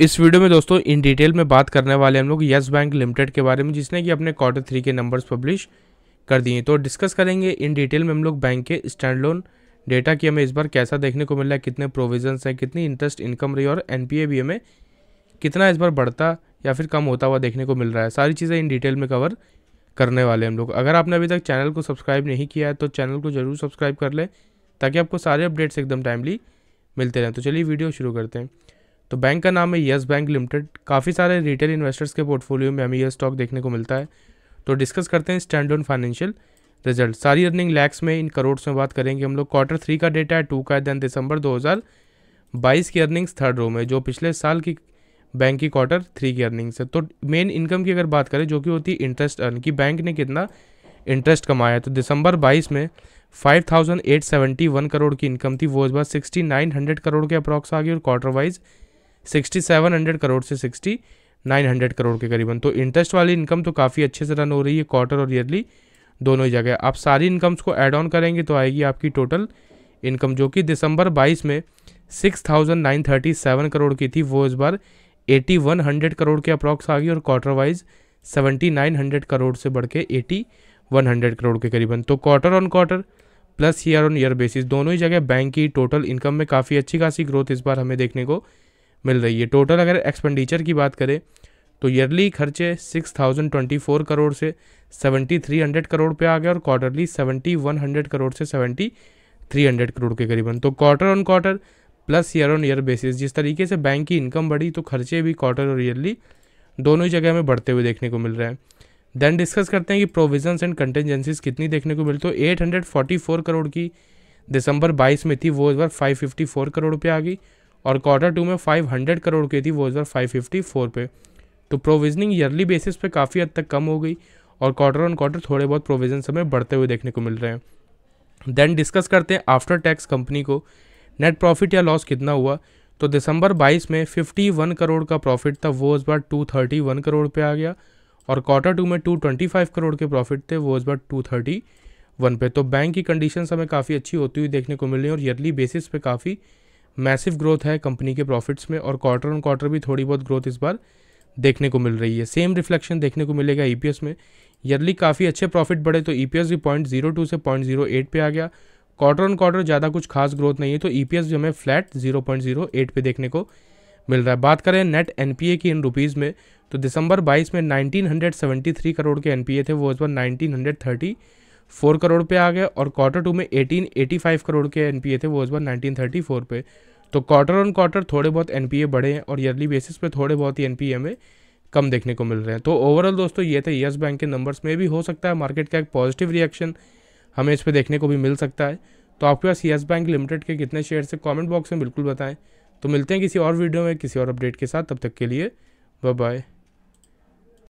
इस वीडियो में दोस्तों इन डिटेल में बात करने वाले हम लोग यस बैंक लिमिटेड के बारे में जिसने कि अपने क्वार्टर थ्री के नंबर्स पब्लिश कर दिए तो डिस्कस करेंगे इन डिटेल में हम लोग बैंक के स्टैंड लोन डेटा की हमें इस बार कैसा देखने को मिल रहा है कितने प्रोविजन हैं कितनी इंटरेस्ट इनकम रही और एन भी हमें कितना इस बार बढ़ता या फिर कम होता हुआ देखने को मिल रहा है सारी चीज़ें इन डिटेल में कवर करने वाले हम लोग अगर आपने अभी तक चैनल को सब्सक्राइब नहीं किया है तो चैनल को ज़रूर सब्सक्राइब कर लें ताकि आपको सारे अपडेट्स एकदम टाइमली मिलते रहें तो चलिए वीडियो शुरू करते हैं तो बैंक का नाम है येस बैंक लिमिटेड काफ़ी सारे रिटेल इन्वेस्टर्स के पोर्टफोलियो में हमें यह स्टॉक देखने को मिलता है तो डिस्कस करते हैं स्टैंड ऑन फाइनेंशियल रिजल्ट सारी अर्निंग लैक्स में इन करोड़ में बात करेंगे हम लोग क्वार्टर थ्री का डेटा है टू का है देन दिसंबर 2022 की अर्निंग्स थर्ड रो में जो पिछले साल की बैंक की क्वार्टर थ्री की अर्निंग्स है तो मेन इनकम की अगर बात करें जो कि होती है इंटरेस्ट अर्न की बैंक ने कितना इंटरेस्ट कमाया तो दिसंबर 22 में 5871 करोड़ की इनकम थी वो इस बार हंड्रेड करोड़ के अप्रॉक्स आ गई और quarter wise sixty seven hundred crore से सिक्सटी नाइन हंड्रेड करोड़ के करीबन तो इंटरेस्ट वाली इनकम तो काफ़ी अच्छे से रन हो रही है क्वार्टर और ईयरली दोनों ही जगह आप सारी इनकम्स को ऐड ऑन करेंगे तो आएगी आपकी टोटल इनकम जो कि दिसंबर 22 में 6,937 करोड़ की थी वो इस बार 8100 करोड़ के अप्रॉक्स आ गई और क्वार्टर वाइज 7900 करोड़ से बढ़ के 8100 करोड़ के करीबन तो quarter on quarter plus year on year basis दोनों ही जगह बैंक की टोटल इनकम में काफ़ी अच्छी खासी ग्रोथ इस बार हमें देखने को मिल रही है टोटल अगर एक्सपेंडिचर की बात करें तो ईयरली खर्चे six thousand twenty four crore से सेवेंटी थ्री हंड्रेड करोड़ पे आ गया और quarterly seventy one hundred crore से सेवेंटी थ्री हंड्रेड करोड़ के करीबन तो quarter on quarter plus year on year basis जिस तरीके से बैंक की इनकम बढ़ी तो खर्चे भी क्वार्टर और ईयरली दोनों ही जगह में बढ़ते हुए देखने को मिल रहे हैं देन डिस्कस करते हैं कि प्रोविजंस एंड कंटेंजेंसीज कितनी देखने को मिली तो एट करोड़ की दिसंबर 22 में थी वो इस बार 554 करोड़ पे आ गई और क्वार्टर टू में 500 करोड़ की थी वो इस बार 554 पे तो प्रोविजनिंग ईयरली बेसिस पे काफ़ी हद तक कम हो गई और क्वार्टर ऑन क्वार्टर थोड़े बहुत प्रोविजन समय बढ़ते हुए देखने को मिल रहे हैं देन डिस्कस करते हैं आफ्टर टैक्स कंपनी को नेट प्रॉफिट या लॉस कितना हुआ तो दिसंबर 22 में 51 करोड़ का प्रॉफिट था वो इस बार 231 करोड़ पे आ गया और क्वार्टर टू में 225 करोड़ के प्रॉफिट थे वो इस बार 231 पे तो बैंक की कंडीशन हमें काफ़ी अच्छी होती हुई देखने को मिल रही है और ईयरली बेसिस पे काफ़ी मैसिव ग्रोथ है कंपनी के प्रॉफिट्स में और क्वार्टर ऑन क्वार्टर भी थोड़ी बहुत ग्रोथ इस बार देखने को मिल रही है सेम रिफ्लेक्शन देखने को मिलेगा ई e में ईयरली काफ़ी अच्छे प्रॉफिट बढ़े तो ई e भी पॉइंट जीरो टू से पॉइंट जीरो एट पे आ गया क्वार्टर ऑन क्वार्टर ज़्यादा कुछ खास ग्रोथ नहीं है तो ई e भी हमें flat zero point zero eight पे देखने को मिल रहा है बात करें नेट एन की इन रुपीज़ में तो दिसंबर 22 में 1973 करोड़ के एन थे वो इस बार नाइनटीन फोर करोड़ पे आ गए और क्वार्टर टू में एटीन एटी फाइव करोड़ के एन थे वो इस बार नाइनटीन थर्टी फोर पे तो क्वार्टर ऑन क्वार्टर थोड़े बहुत एन बढ़े हैं और ईयरली बेसिस पे थोड़े बहुत ही एन हमें कम देखने को मिल रहे हैं तो ओवरऑल दोस्तों ये थे येस बैंक के नंबर्स में भी हो सकता है मार्केट का एक पॉजिटिव रिएक्शन हमें इस पर देखने को भी मिल सकता है तो आपके पास येस बैंक लिमिटेड के कितने शेयर्स है कॉमेंट बॉक्स में बिल्कुल बताएँ तो मिलते हैं किसी और वीडियो में किसी और अपडेट के साथ तब तक के लिए बाय बाय